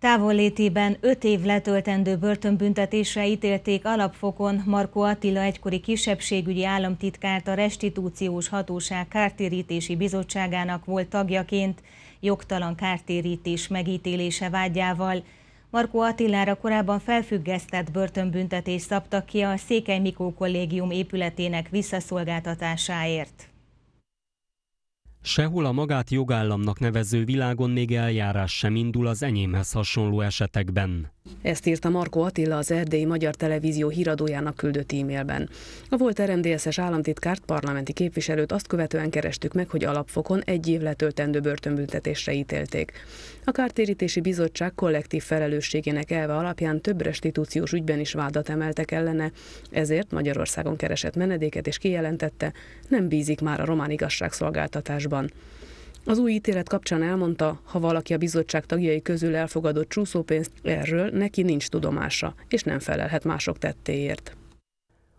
Távollétében öt év letöltendő börtönbüntetésre ítélték alapfokon Marko Attila egykori kisebbségügyi államtitkárt a Restitúciós Hatóság Kártérítési Bizottságának volt tagjaként, jogtalan kártérítés megítélése vágyával. Marko Attilára korábban felfüggesztett börtönbüntetés szabtak ki a Székely Mikó Kollégium épületének visszaszolgáltatásáért. Sehol a magát jogállamnak nevező világon még eljárás sem indul az enyémhez hasonló esetekben. Ezt írta Marko Attila az Erdélyi Magyar Televízió híradójának küldött e-mailben. A volt RMDSZ-es államtitkárt, parlamenti képviselőt azt követően kerestük meg, hogy alapfokon egy év letöltendő börtönbüntetésre ítélték. A Kártérítési Bizottság kollektív felelősségének elve alapján több restitúciós ügyben is vádat emeltek ellene, ezért Magyarországon keresett menedéket és kijelentette, nem bízik már a román igazságszolgáltatásban. Strasbourgban. Az új ítélet kapcsán elmondta, ha valaki a bizottság tagjai közül elfogadott csúszópénzt, erről neki nincs tudomása, és nem felelhet mások tettéért.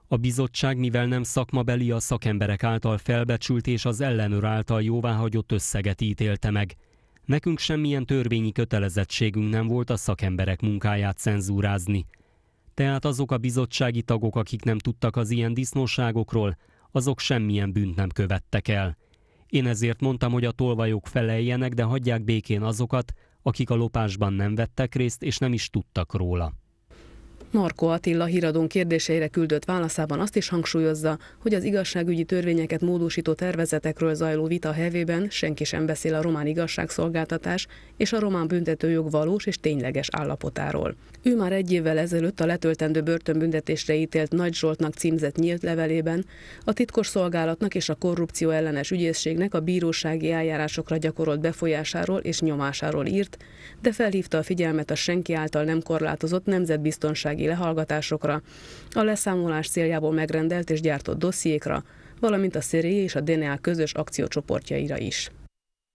A bizottság, mivel nem szakmabeli, a szakemberek által felbecsült és az ellenőr által jóváhagyott összeget ítélte meg. Nekünk semmilyen törvényi kötelezettségünk nem volt a szakemberek munkáját cenzúrázni. Tehát azok a bizottsági tagok, akik nem tudtak az ilyen disznóságokról, azok semmilyen bűnt nem követtek el. Én ezért mondtam, hogy a tolvajok feleljenek, de hagyják békén azokat, akik a lopásban nem vettek részt és nem is tudtak róla. Markó Attila híradón kérdéseire küldött válaszában azt is hangsúlyozza, hogy az igazságügyi törvényeket módosító tervezetekről zajló vita hevében senki sem beszél a román igazságszolgáltatás és a román büntetőjog valós és tényleges állapotáról. Ő már egy évvel ezelőtt a letöltendő börtönbüntetésre ítélt Nagy Zsoltnak címzett nyílt levelében a titkos szolgálatnak és a korrupció ellenes ügyészségnek a bírósági eljárásokra gyakorolt befolyásáról és nyomásáról írt, de felhívta a figyelmet a senki által nem korlátozott nemzetbiztonsági lehallgatásokra, a leszámolás céljából megrendelt és gyártott dossziékra, valamint a Széré és a DNA közös akciócsoportjaira is.